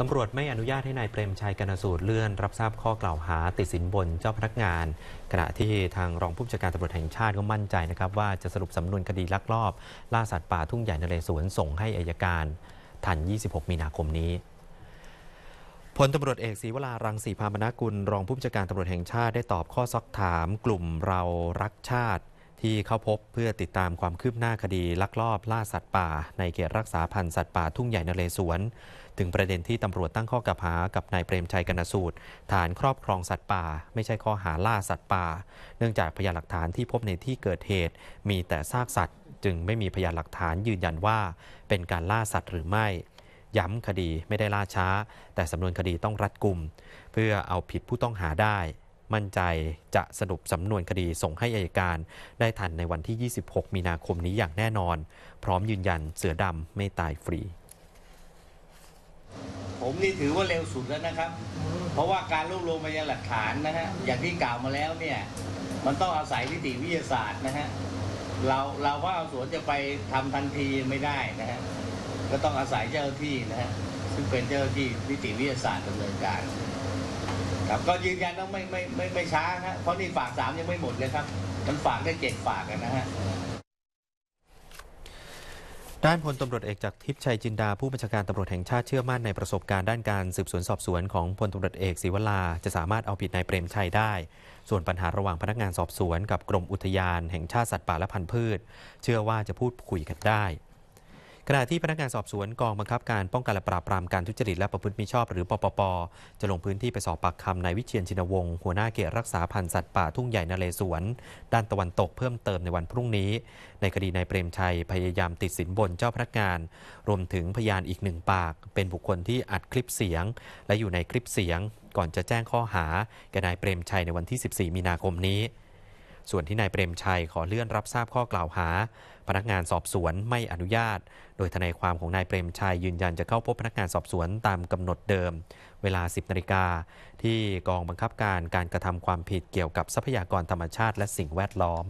ตำรวจไม่อนุญาตให้นายเปรมชัยกนสูตรเลื่อนรับทราบข้อกล่าวหา ติดสินบนเจ้าพนักงานขณะที่ทางรองผู้บัญชาการตำรวจแห่งชาติก็มั่นใจนะครับ ว่าจะสรุปสำนวนคดีลักลอบ ล่าสัตว์ป่าทุ่งใหญ่นเรศวรส่งให้อายการ ทัน 26 มีนาคมนี้พลตำรวจเอกศีวรารังสีพามนากุล รองผู้บัญชาการตำรวจแห่งชาติได้ตอบข้อซักถาม กลุ่มเรารักชาติที่เข้าพบเพื่อติดตามความคืบหน้าคดีลักลอบล่าสัตว์ป่าในเขตรักษาพันธุ์สัตว์ป่าทุ่งใหญ่นเรศวร ถึงประเด็นที่ตำรวจตั้งข้อกล่าวหากับนายเปรมชัยกนสูตรฐานครอบครองสัตว์ป่า ไม่ใช่ข้อหาล่าสัตว์ป่า เนื่องจากพยานหลักฐานที่พบในที่เกิดเหตุ มีแต่ซากสัตว์ จึงไม่มีพยานหลักฐานยืนยันว่า เป็นการล่าสัตว์หรือไม่ ย้ำคดีไม่ได้ล่าช้า แต่สำนวนคดีต้องรัดกุมเพื่อเอาผิดผู้ต้องหาได้มั่นใจจะสรุปสำนวนคดีส่งให้อายการได้ทันในวันที่ 26 มีนาคมนี้อย่างแน่นอน พร้อมยืนยันเสือดำไม่ตายฟรี ผมนี่ถือว่าเร็วสุดแล้วนะครับ เพราะว่าการรวบรวมพยานหลักฐานนะฮะอย่างที่กล่าวมาแล้วเนี่ย มันต้องอาศัยนิติวิทยาศาสตร์นะฮะเราเราว่าสวนจะไปทำทันทีไม่ได้นะฮะก็ต้องอาศัยเจ้าที่นะฮะซึ่งเป็นเจ้าที่นิติวิทยาศาสตร์ดำเนินการครับก็ยืนยันต้องไม่ไม่ไม่ไม่ช้าครับเพราะนี่ฝากสามยังไม่หมดเลยครับมันฝากได้เจ็ดฝากนะฮะ ด้านพลตำรวจเอกจากทิพย์ชัยจินดา ผู้บัญชาการตำรวจแห่งชาติเชื่อมั่นในประสบการณ์ด้านการสืบสวนสอบสวนของพลตำรวจเอกศิวลาจะสามารถเอาผิดนายเปรมชัยได้ ส่วนปัญหาระหว่างพนักงานสอบสวน กับกรมอุทยาน แห่งชาติสัตว์ป่าและพันธุ์พืช เชื่อว่าจะพูดคุยกันได้ขณะที่พนักงานสอบสวนกองบังคับการป้องกันและปราบปรามการทุจริตและประพฤติมิชอบหรือปปปจะลงพื้นที่ไปสอบปากคำนายวิเชียนชินวงศ์หัวหน้าเขตรักษาพันธุ์สัตว์ป่าทุ่งใหญ่นเรศวร ด้านตะวันตกเพิ่มเติมในวันพรุ่งนี้ ในคดีนายเปรมชัยพยายามติดสินบนเจ้าพนักงานรวมถึงพยานอีกหนึ่งปาก เป็นบุคคลที่อัดคลิปเสียง และอยู่ในคลิปเสียงก่อนจะแจ้งข้อหาแก่นายเปรมชัยในวันที่ 14 มีนาคมนี้ส่วนที่นายเปรมชัยขอเลื่อนรับทราบข้อกล่าวหา พนักงานสอบสวนไม่อนุญาต โดยทนายความของนายเปรมชัย ยืนยันจะเข้าพบพนักงานสอบสวนตามกำหนดเดิม เวลา 10นาฬิกาที่กองบังคับการการกระทำความผิดเกี่ยวกับทรัพยากรธรรมชาติและสิ่งแวดล้อม